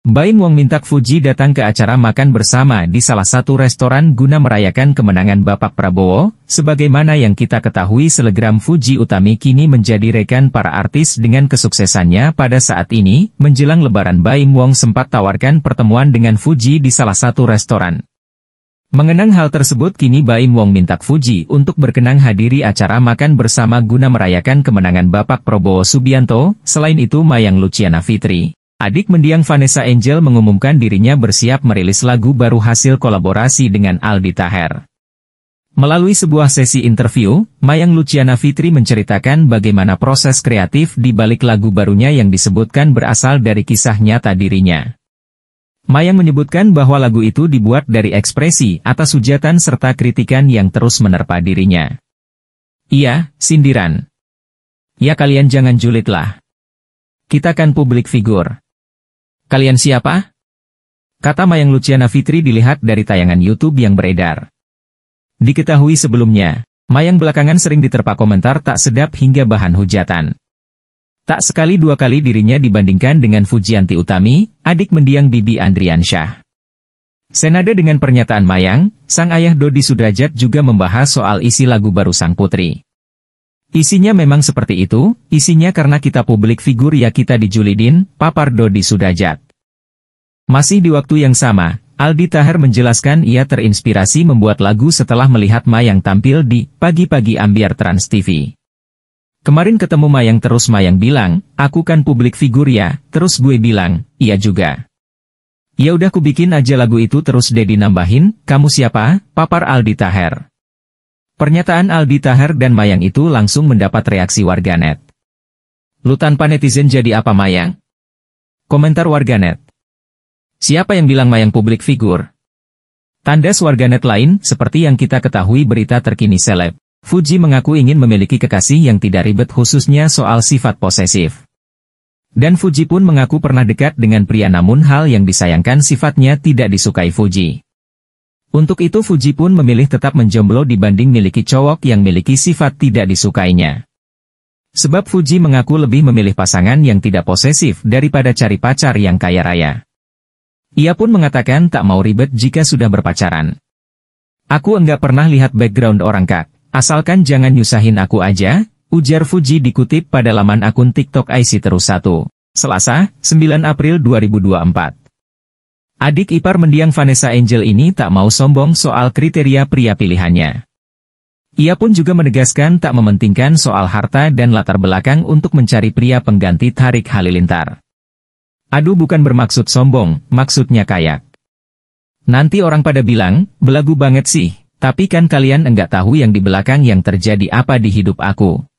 Baim Wong minta Fuji datang ke acara makan bersama di salah satu restoran guna merayakan kemenangan Bapak Prabowo, sebagaimana yang kita ketahui selegram Fuji Utami kini menjadi rekan para artis dengan kesuksesannya pada saat ini, menjelang lebaran Baim Wong sempat tawarkan pertemuan dengan Fuji di salah satu restoran. Mengenang hal tersebut kini Baim Wong mintak Fuji untuk berkenang hadiri acara makan bersama guna merayakan kemenangan Bapak Prabowo Subianto, selain itu Mayang Luciana Fitri. Adik mendiang Vanessa Angel mengumumkan dirinya bersiap merilis lagu baru hasil kolaborasi dengan Aldi Taher. Melalui sebuah sesi interview, Mayang Luciana Fitri menceritakan bagaimana proses kreatif di balik lagu barunya yang disebutkan berasal dari kisah nyata dirinya. Mayang menyebutkan bahwa lagu itu dibuat dari ekspresi atas hujatan serta kritikan yang terus menerpa dirinya. Iya, sindiran. Ya kalian jangan julidlah. Kita kan publik figur. Kalian siapa? Kata Mayang Luciana Fitri dilihat dari tayangan YouTube yang beredar. Diketahui sebelumnya, Mayang belakangan sering diterpa komentar tak sedap hingga bahan hujatan. Tak sekali dua kali dirinya dibandingkan dengan Fujianti Utami, adik mendiang Bibi Andriansyah. Senada dengan pernyataan Mayang, sang ayah Dodi Sudrajat juga membahas soal isi lagu baru sang putri. Isinya memang seperti itu, isinya karena kita publik figur ya kita dijulidin, papar Dodi Sudrajat. Masih di waktu yang sama, Aldi Tahar menjelaskan ia terinspirasi membuat lagu setelah melihat Mayang tampil di Pagi-Pagi Ambiar Trans TV. Kemarin ketemu Mayang terus Mayang bilang, aku kan publik figur ya, terus gue bilang, iya juga. Ya udah ku bikin aja lagu itu terus Dedi nambahin, kamu siapa? Papar Aldi Taher. Pernyataan Aldi Taher dan Mayang itu langsung mendapat reaksi warganet. Lu tanpa netizen jadi apa Mayang? Komentar warganet. Siapa yang bilang mayang publik figur? Tandas warganet lain, seperti yang kita ketahui berita terkini seleb. Fuji mengaku ingin memiliki kekasih yang tidak ribet khususnya soal sifat posesif. Dan Fuji pun mengaku pernah dekat dengan pria namun hal yang disayangkan sifatnya tidak disukai Fuji. Untuk itu Fuji pun memilih tetap menjomblo dibanding miliki cowok yang miliki sifat tidak disukainya. Sebab Fuji mengaku lebih memilih pasangan yang tidak posesif daripada cari pacar yang kaya raya. Ia pun mengatakan tak mau ribet jika sudah berpacaran. Aku enggak pernah lihat background orang kak, asalkan jangan nyusahin aku aja, ujar Fuji dikutip pada laman akun TikTok IC Terus Satu, Selasa, 9 April 2024. Adik ipar mendiang Vanessa Angel ini tak mau sombong soal kriteria pria pilihannya. Ia pun juga menegaskan tak mementingkan soal harta dan latar belakang untuk mencari pria pengganti Tarik Halilintar. Aduh bukan bermaksud sombong, maksudnya kayak. Nanti orang pada bilang, belagu banget sih, tapi kan kalian enggak tahu yang di belakang yang terjadi apa di hidup aku.